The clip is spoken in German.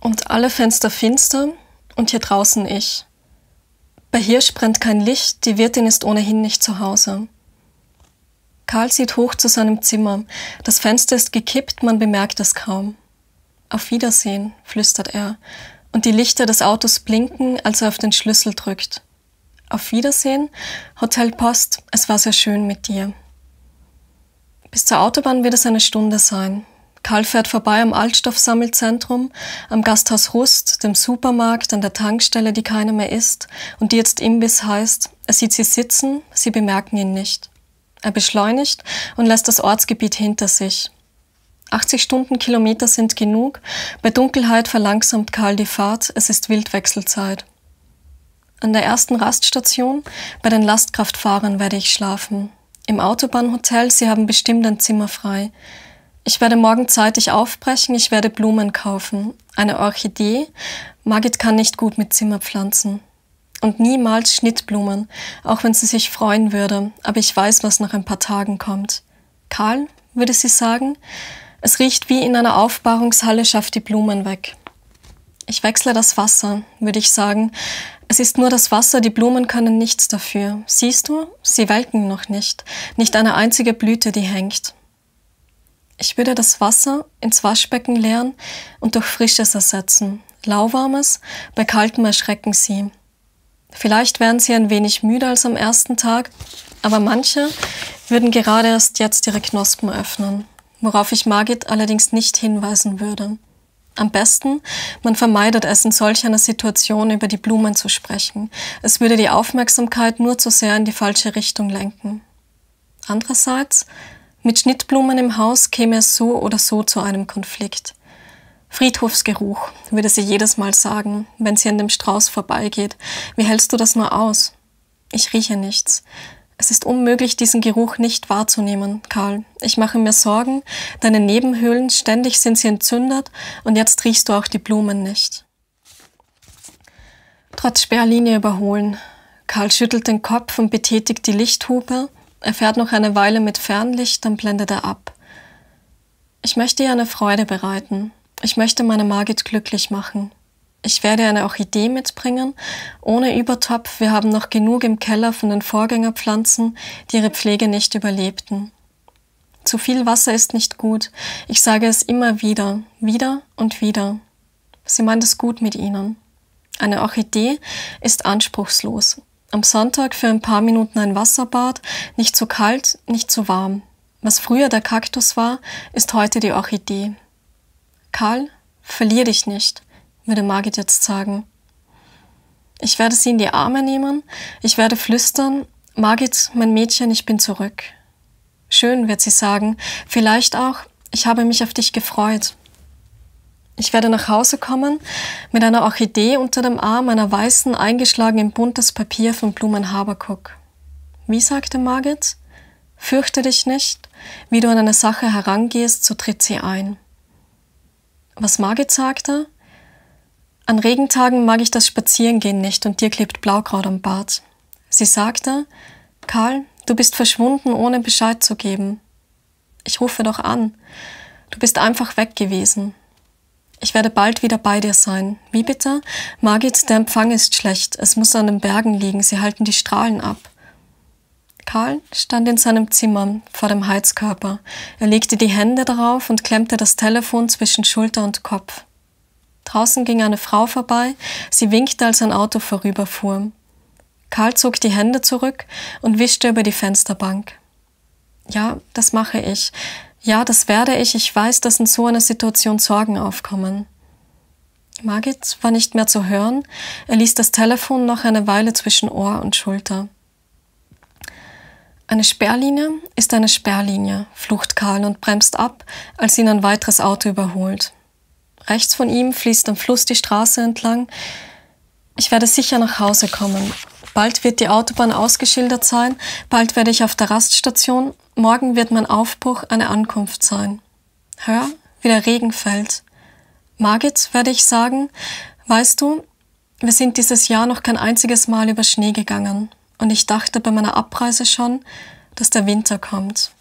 Und alle Fenster finster und hier draußen ich. Bei Hirsch brennt kein Licht, die Wirtin ist ohnehin nicht zu Hause. Karl sieht hoch zu seinem Zimmer. Das Fenster ist gekippt, man bemerkt es kaum. Auf Wiedersehen, flüstert er, und die Lichter des Autos blinken, als er auf den Schlüssel drückt. Auf Wiedersehen, Hotel Post, es war sehr schön mit dir. Bis zur Autobahn wird es eine Stunde sein. Karl fährt vorbei am Altstoffsammelzentrum, am Gasthaus Rust, dem Supermarkt, an der Tankstelle, die keiner mehr ist und die jetzt Imbiss heißt. Er sieht sie sitzen, sie bemerken ihn nicht. Er beschleunigt und lässt das Ortsgebiet hinter sich. 80 Stundenkilometer sind genug. Bei Dunkelheit verlangsamt Karl die Fahrt. Es ist Wildwechselzeit. An der ersten Raststation bei den Lastkraftfahrern werde ich schlafen. Im Autobahnhotel, sie haben bestimmt ein Zimmer frei. Ich werde morgen zeitig aufbrechen, ich werde Blumen kaufen. Eine Orchidee. Margit kann nicht gut mit Zimmerpflanzen. Und niemals Schnittblumen, auch wenn sie sich freuen würde, aber ich weiß, was nach ein paar Tagen kommt. Karl, würde sie sagen, es riecht wie in einer Aufbahrungshalle, schafft die Blumen weg. Ich wechsle das Wasser, würde ich sagen. Es ist nur das Wasser, die Blumen können nichts dafür. Siehst du, sie welken noch nicht. Nicht eine einzige Blüte, die hängt. Ich würde das Wasser ins Waschbecken leeren und durch frisches ersetzen. Lauwarmes, bei kaltem erschrecken sie. Vielleicht wären sie ein wenig müde als am ersten Tag, aber manche würden gerade erst jetzt ihre Knospen öffnen, worauf ich Margit allerdings nicht hinweisen würde. Am besten, man vermeidet es, in solch einer Situation über die Blumen zu sprechen. Es würde die Aufmerksamkeit nur zu sehr in die falsche Richtung lenken. Andererseits, mit Schnittblumen im Haus käme es so oder so zu einem Konflikt. Friedhofsgeruch, würde sie jedes Mal sagen, wenn sie an dem Strauß vorbeigeht. Wie hältst du das nur aus? Ich rieche nichts. Es ist unmöglich, diesen Geruch nicht wahrzunehmen, Karl. Ich mache mir Sorgen, deine Nebenhöhlen, ständig sind sie entzündet und jetzt riechst du auch die Blumen nicht. Trotz Sperrlinie überholen. Karl schüttelt den Kopf und betätigt die Lichthupe. Er fährt noch eine Weile mit Fernlicht, dann blendet er ab. Ich möchte ihr eine Freude bereiten. Ich möchte meine Margit glücklich machen. Ich werde eine Orchidee mitbringen, ohne Übertopf. Wir haben noch genug im Keller von den Vorgängerpflanzen, die ihre Pflege nicht überlebten. Zu viel Wasser ist nicht gut. Ich sage es immer wieder, wieder und wieder. Sie meint es gut mit ihnen. Eine Orchidee ist anspruchslos. Am Sonntag für ein paar Minuten ein Wasserbad, nicht zu kalt, nicht zu warm. Was früher der Kaktus war, ist heute die Orchidee. Karl, verlier dich nicht, würde Margit jetzt sagen. Ich werde sie in die Arme nehmen, ich werde flüstern, Margit, mein Mädchen, ich bin zurück. Schön, wird sie sagen, vielleicht auch, ich habe mich auf dich gefreut. Ich werde nach Hause kommen mit einer Orchidee unter dem Arm, einer weißen, eingeschlagen in buntes Papier von Blumen Habakuk. Wie sagte Margit? Fürchte dich nicht, wie du an eine Sache herangehst, so tritt sie ein. Was Margit sagte? An Regentagen mag ich das Spazierengehen nicht und dir klebt Blaukraut am Bart. Sie sagte, Karl, du bist verschwunden, ohne Bescheid zu geben. Ich rufe doch an. Du bist einfach weg gewesen. Ich werde bald wieder bei dir sein. Wie bitte? Margit, der Empfang ist schlecht. Es muss an den Bergen liegen. Sie halten die Strahlen ab. Karl stand in seinem Zimmer vor dem Heizkörper. Er legte die Hände darauf und klemmte das Telefon zwischen Schulter und Kopf. Draußen ging eine Frau vorbei, sie winkte, als ein Auto vorüberfuhr. Karl zog die Hände zurück und wischte über die Fensterbank. Ja, das mache ich. Ja, das werde ich. Ich weiß, dass in so einer Situation Sorgen aufkommen. Margit war nicht mehr zu hören. Er ließ das Telefon noch eine Weile zwischen Ohr und Schulter. Eine Sperrlinie ist eine Sperrlinie, flucht Karl und bremst ab, als ihn ein weiteres Auto überholt. Rechts von ihm fließt am Fluss die Straße entlang. Ich werde sicher nach Hause kommen, Bald wird die Autobahn ausgeschildert sein, bald werde ich auf der Raststation, morgen wird mein Aufbruch eine Ankunft sein. Hör, wie der Regen fällt. Margit werde ich sagen, weißt du, wir sind dieses Jahr noch kein einziges Mal über Schnee gegangen und ich dachte bei meiner Abreise schon, dass der Winter kommt.